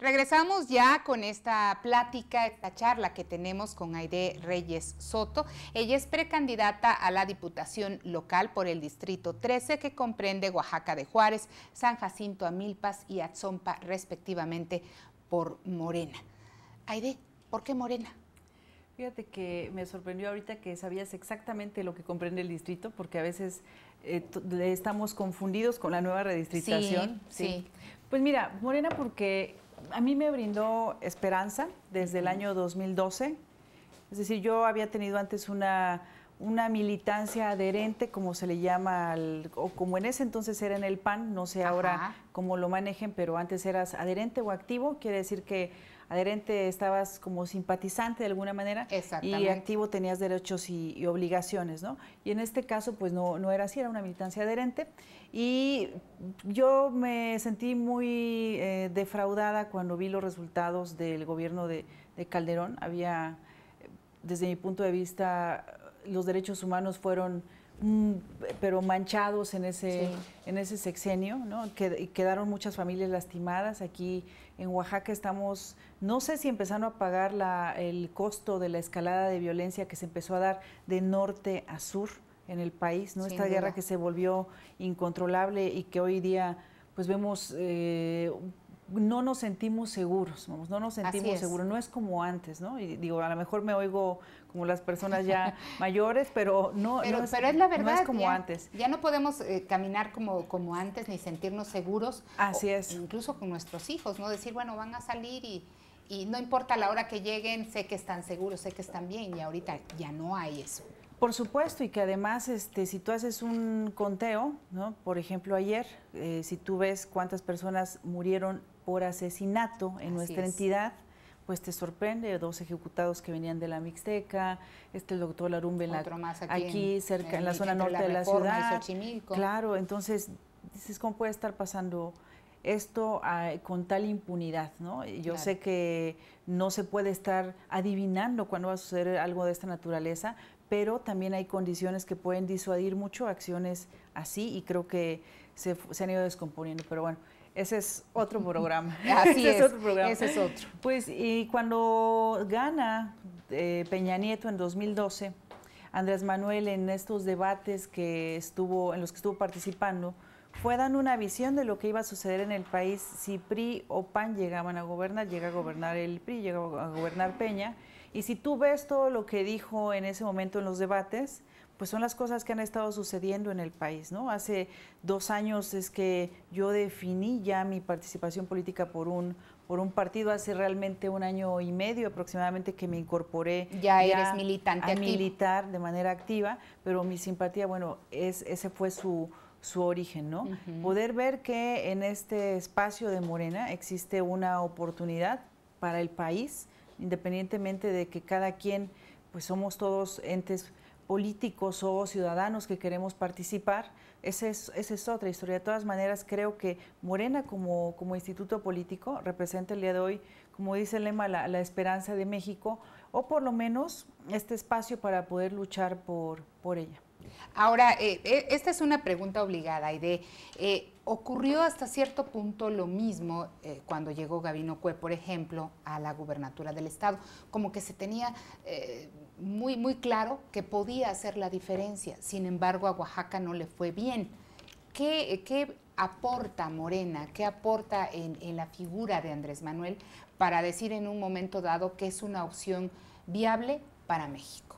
Regresamos ya con esta plática, esta charla que tenemos con Aide Reyes Soto. Ella es precandidata a la Diputación Local por el Distrito 13 que comprende Oaxaca de Juárez, San Jacinto Amilpas y Atzompa respectivamente por Morena. Aide, ¿por qué Morena? Fíjate que me sorprendió ahorita que sabías exactamente lo que comprende el distrito, porque a veces eh, estamos confundidos con la nueva redistribución. sí. Pues mira, Morena porque a mí me brindó esperanza desde el año 2012. Es decir, yo había tenido antes una, militancia adherente, como se le llama, o como en ese entonces era en el PAN, no sé ahora cómo lo manejen, pero antes eras adherente o activo, quiere decir que adherente estabas como simpatizante de alguna manera y activo tenías derechos y, obligaciones, ¿no? Y en este caso, pues no, no era así, era una militancia adherente. Y yo me sentí muy eh, defraudada cuando vi los resultados del gobierno de, de Calderón. Había, desde mi punto de vista, los derechos humanos fueron Mm, pero manchados en ese, en ese sexenio, ¿no? quedaron muchas familias lastimadas. Aquí en Oaxaca estamos, no sé si empezaron a pagar la, el costo de la escalada de violencia que se empezó a dar de norte a sur en el país, ¿no? Esta guerra que se volvió incontrolable y que hoy día pues vemos eh, no nos sentimos seguros, vamos, no nos sentimos seguros, no es como antes, ¿no? Y digo, a lo mejor me oigo como las personas ya mayores, pero no, es, la verdad, como antes. Ya no podemos eh, caminar como, como antes ni sentirnos seguros. Así es. Incluso con nuestros hijos, ¿no? Decir, bueno, van a salir y, no importa la hora que lleguen, sé que están seguros, sé que están bien y ahorita ya no hay eso. Por supuesto, y que además, este, si tú haces un conteo, ¿no? por ejemplo, ayer, eh, si tú ves cuántas personas murieron por asesinato en nuestra entidad, pues te sorprende, dos ejecutados que venían de la Mixteca, este el doctor Larumbe aquí, cerca en, la zona norte de la ciudad. Claro, entonces dices cómo puede estar pasando esto ah, con tal impunidad, ¿no? Yo sé que no se puede estar adivinando cuándo va a suceder algo de esta naturaleza, pero también hay condiciones que pueden disuadir mucho acciones así y creo que se han ido descomponiendo. Pero bueno, ese es otro programa. Así es, otro programa. Ese es otro. Pues y cuando gana eh, Peña Nieto en 2012, Andrés Manuel en estos debates que estuvo en los que estuvo participando fue dando una visión de lo que iba a suceder en el país si PRI o PAN llegaban a gobernar, llega a gobernar el PRI, llega a gobernar Peña, y si tú ves todo lo que dijo en ese momento en los debates, pues son las cosas que han estado sucediendo en el país, ¿no? Hace dos años es que yo definí ya mi participación política por un por un partido hace realmente un año y medio aproximadamente que me incorporé. Ya, militante. A militar de manera activa, pero mi simpatía, bueno, es, ese fue su, origen, ¿no? Poder ver que en este espacio de Morena existe una oportunidad para el país, independientemente de que cada quien, pues somos todos entes políticos o ciudadanos que queremos participar. Esa es, otra historia. De todas maneras, creo que Morena como, instituto político representa el día de hoy, como dice el lema, la, esperanza de México, o por lo menos este espacio para poder luchar por, ella. Ahora, eh, eh, esta es una pregunta obligada, y eh, ocurrió hasta cierto punto lo mismo cuando llegó Gabino Cue, por ejemplo, a la gubernatura del Estado, como que se tenía muy, muy claro que podía hacer la diferencia. Sin embargo, a Oaxaca no le fue bien. ¿Qué, aporta Morena? ¿Qué aporta en, la figura de Andrés Manuel para decir en un momento dado que es una opción viable para México?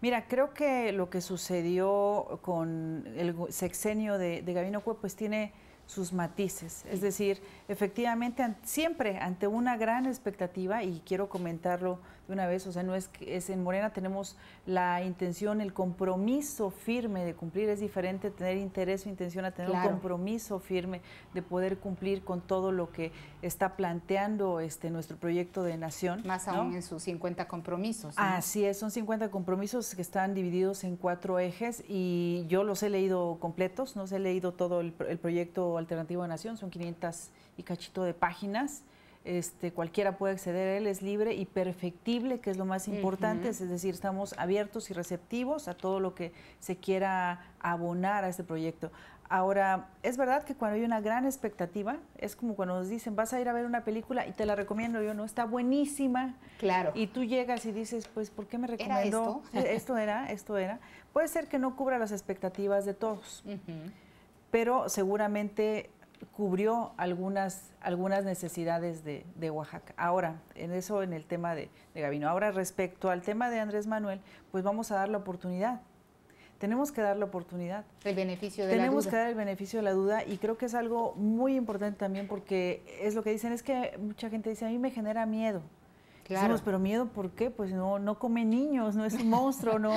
Mira, creo que lo que sucedió con el sexenio de, de Gabino Cue, pues tiene sus matices. Es decir, Efectivamente, siempre ante una gran expectativa, y quiero comentarlo de una vez, o sea, no es que es en Morena tenemos la intención, el compromiso firme de cumplir, es diferente tener interés o intención a tener un compromiso firme de poder cumplir con todo lo que está planteando este nuestro proyecto de nación. Más aún en sus 50 compromisos. Así es, son 50 compromisos que están divididos en cuatro ejes y yo los he leído completos, no sé he leído todo el, proyecto alternativo de nación, son 500 cachito de páginas. Este, cualquiera puede acceder a él, es libre y perfectible, que es lo más importante, es decir, estamos abiertos y receptivos a todo lo que se quiera abonar a este proyecto. Ahora, es verdad que cuando hay una gran expectativa, es como cuando nos dicen, vas a ir a ver una película y te la recomiendo yo, no, está buenísima. Claro. Y tú llegas y dices, pues, ¿por qué me recomendó? esto? esto? era, esto era. Puede ser que no cubra las expectativas de todos, pero seguramente cubrió algunas, algunas necesidades de, Oaxaca. Ahora, en eso, en el tema de, de Gabino. Ahora, respecto al tema de Andrés Manuel, pues vamos a dar la oportunidad. Tenemos que dar la oportunidad. El beneficio de la Tenemos que dar el beneficio de la duda y creo que es algo muy importante también porque es lo que dicen, es que mucha gente dice, a mí me genera miedo. Claro. pero miedo, ¿por qué? Pues no, no come niños, no es un monstruo, no,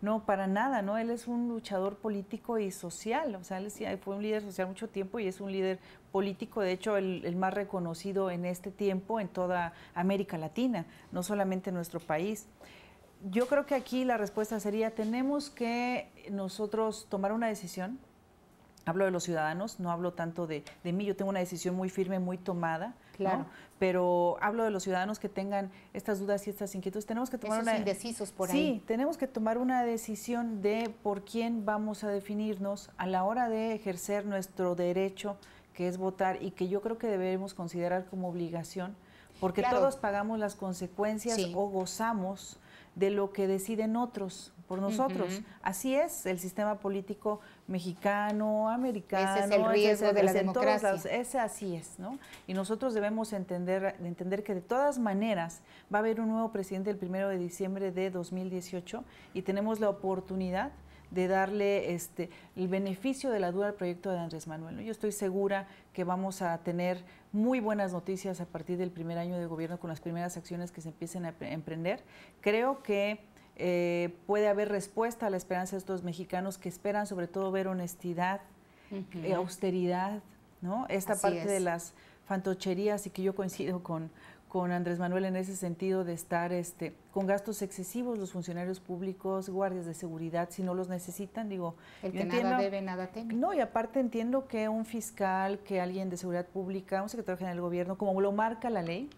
no, para nada, ¿no? Él es un luchador político y social, o sea, él fue un líder social mucho tiempo y es un líder político, de hecho, el, el más reconocido en este tiempo en toda América Latina, no solamente en nuestro país yo creo que aquí la respuesta sería, tenemos que nosotros tomar una decisión hablo de los ciudadanos, no hablo tanto de, mí, yo tengo una decisión muy firme, muy tomada, claro. pero hablo de los ciudadanos que tengan estas dudas y estas inquietudes. Tenemos que tomar Esos una indecisos por sí, tenemos que tomar una decisión de por quién vamos a definirnos a la hora de ejercer nuestro derecho que es votar y que yo creo que debemos considerar como obligación, porque todos pagamos las consecuencias o gozamos de lo que deciden otros por nosotros. Así es el sistema político mexicano, americano. Ese es el riesgo de la ese así es, ¿no? Y nosotros debemos entender, entender que de todas maneras va a haber un nuevo presidente el primero de diciembre de 2018 y tenemos la oportunidad de darle este, el beneficio de la duda al proyecto de Andrés Manuel. Yo estoy segura que vamos a tener muy buenas noticias a partir del primer año de gobierno con las primeras acciones que se empiecen a emprender. Creo que eh, puede haber respuesta a la esperanza de estos mexicanos que esperan sobre todo ver honestidad, eh, austeridad, ¿no? Esta parte de las fantocherías y que yo coincido con, con Andrés Manuel en ese sentido de estar este, con gastos excesivos los funcionarios públicos, guardias de seguridad, si no los necesitan, digo... El que debe, nada No, y aparte entiendo que un fiscal, que alguien de seguridad pública, un secretario general del gobierno, como lo marca la ley,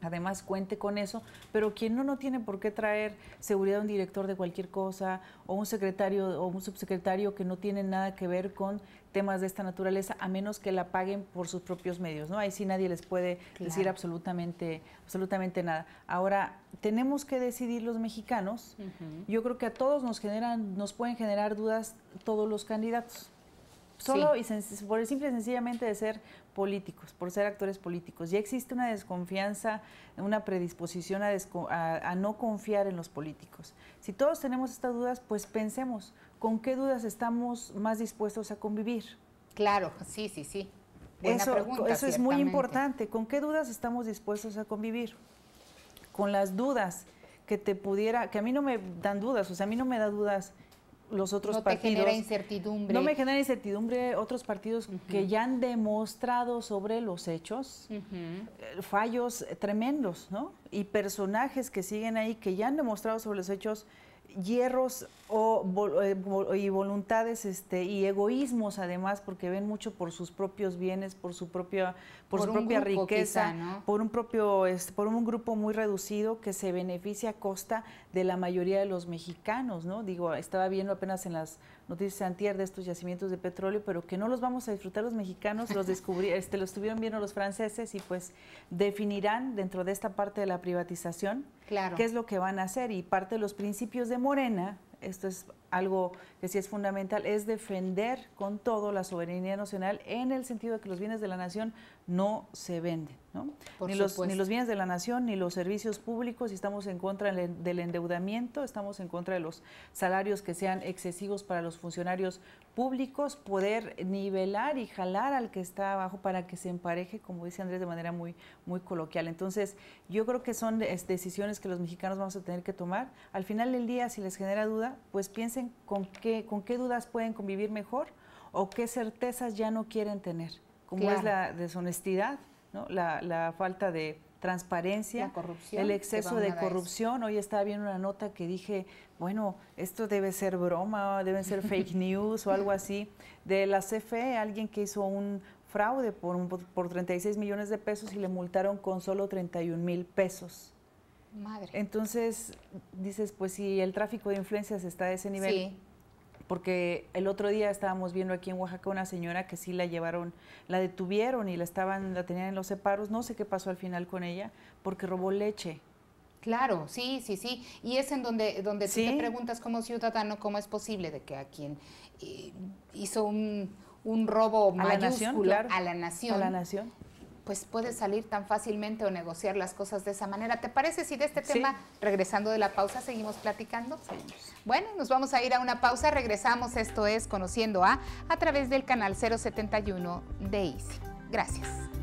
además cuente con eso, pero quien no, no tiene por qué traer seguridad a un director de cualquier cosa, o un secretario o un subsecretario que no tiene nada que ver con temas de esta naturaleza a menos que la paguen por sus propios medios, ¿no? Ahí sí nadie les puede decir absolutamente, absolutamente nada. Ahora, tenemos que decidir los mexicanos. Yo creo que a todos nos generan, nos pueden generar dudas todos los candidatos solo y por el simple y sencillamente de ser políticos, por ser actores políticos. Ya existe una desconfianza, una predisposición a, no confiar en los políticos. Si todos tenemos estas dudas, pues pensemos con qué dudas estamos más dispuestos a convivir. Claro, sí, sí, sí. eso eso es muy importante. ¿Con qué dudas estamos dispuestos a convivir? Con las dudas que te pudiera, que a mí no me dan dudas, o sea, a mí no me da dudas los otros no partidos. No incertidumbre. No me genera incertidumbre otros partidos que ya han demostrado sobre los hechos eh, fallos tremendos, ¿no? Y personajes que siguen ahí que ya han demostrado sobre los hechos hierros o, eh, y voluntades este, y egoísmos además porque ven mucho por sus propios bienes, por su propia, por, su propia riqueza, por un propio, este, por un grupo muy reducido que se beneficia a costa de la mayoría de los mexicanos, ¿no? Digo, estaba viendo apenas en las dice antier de estos yacimientos de petróleo, pero que no los vamos a disfrutar los mexicanos, los descubrieron, este, los estuvieron viendo los franceses y pues definirán dentro de esta parte de la privatización qué es lo que van a hacer y parte de los principios de Morena, esto es algo que sí es fundamental, es defender con todo la soberanía nacional en el sentido de que los bienes de la nación no se venden, ¿no? Ni los, ni, los, bienes de la nación, ni los servicios públicos, y estamos en contra del endeudamiento, estamos en contra de los salarios que sean excesivos para los funcionarios públicos, poder nivelar y jalar al que está abajo para que se empareje, como dice Andrés, de manera muy, muy coloquial. Entonces, yo creo que son decisiones que los mexicanos vamos a tener que tomar. Al final del día, si les genera duda, pues piensen con qué, dudas pueden convivir mejor o qué certezas ya no quieren tener, como es la deshonestidad, la, falta de transparencia, corrupción, el exceso de corrupción. Hoy estaba viendo una nota que dije, bueno, esto debe ser broma, deben ser fake news o algo así, de la CFE, alguien que hizo un fraude por, por 36 millones de pesos y le multaron con solo 31 mil pesos. Madre. Entonces dices, pues si el tráfico de influencias está a ese nivel, porque el otro día estábamos viendo aquí en Oaxaca una señora que sí la llevaron, la detuvieron y la estaban, la tenían en los separos, no sé qué pasó al final con ella, porque robó leche. Claro, sí, sí, sí. Y es en donde, donde ¿Sí? te preguntas como ciudadano cómo es posible de que a quien eh, hizo un, robo mayúsculo a la nación, a la nación, a la nación pues puedes salir tan fácilmente o negociar las cosas de esa manera. ¿Te parece si de este tema, regresando de la pausa, seguimos platicando? Sí. Bueno, nos vamos a ir a una pausa, regresamos, esto es Conociendo a, a través del canal 071 de ICI. Gracias.